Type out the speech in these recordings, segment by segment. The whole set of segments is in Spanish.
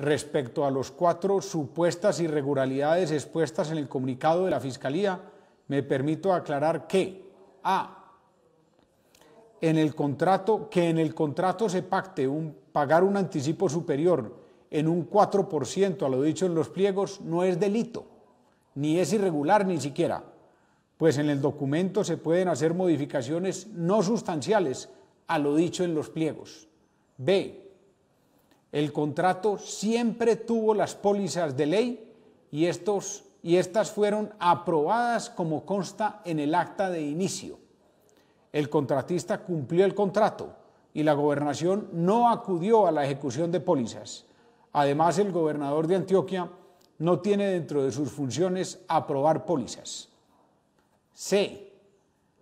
respecto a los cuatro supuestas irregularidades expuestas en el comunicado de la Fiscalía, me permito aclarar que A. En el contrato, que en el contrato se pacte un, pagar un anticipo superior en un 4% a lo dicho en los pliegos no es delito, ni es irregular ni siquiera, pues en el documento se pueden hacer modificaciones no sustanciales a lo dicho en los pliegos. B el contrato siempre tuvo las pólizas de ley y, y estas fueron aprobadas como consta en el acta de inicio. El contratista cumplió el contrato y la gobernación no acudió a la ejecución de pólizas. Además, el gobernador de Antioquia no tiene dentro de sus funciones aprobar pólizas. C.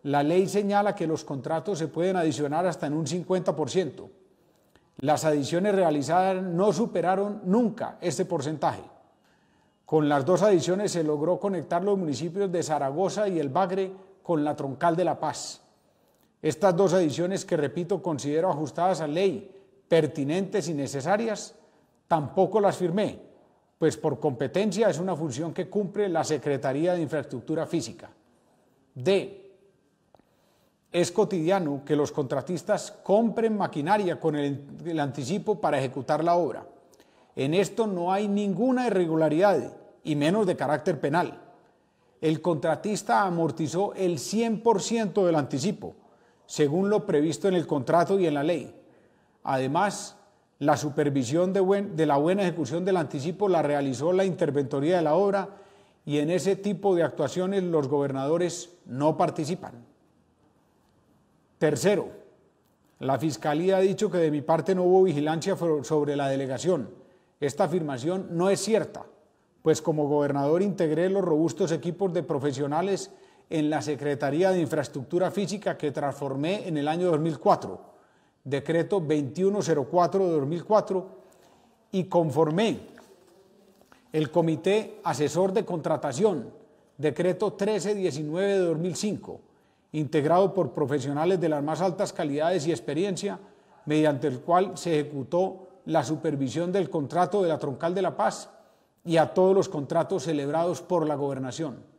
La ley señala que los contratos se pueden adicionar hasta en un 50% las adiciones realizadas no superaron nunca este porcentaje. Con las dos adiciones se logró conectar los municipios de Zaragoza y El Bagre con la troncal de La Paz. Estas dos adiciones que, repito, considero ajustadas a ley, pertinentes y necesarias, tampoco las firmé, pues por competencia es una función que cumple la Secretaría de Infraestructura Física. D es cotidiano que los contratistas compren maquinaria con el, anticipo para ejecutar la obra. En esto no hay ninguna irregularidad, y menos de carácter penal. El contratista amortizó el 100% del anticipo, según lo previsto en el contrato y en la ley. Además, la supervisión de la buena ejecución del anticipo la realizó la interventoría de la obra y en ese tipo de actuaciones los gobernadores no participan. Tercero, la Fiscalía ha dicho que de mi parte no hubo vigilancia sobre la delegación. Esta afirmación no es cierta, pues como gobernador integré los robustos equipos de profesionales en la Secretaría de Infraestructura Física que transformé en el año 2004, decreto 2104 de 2004, y conformé el Comité Asesor de Contratación, decreto 1319 de 2005 integrado por profesionales de las más altas calidades y experiencia, mediante el cual se ejecutó la supervisión del contrato de la Troncal de la Paz y a todos los contratos celebrados por la gobernación.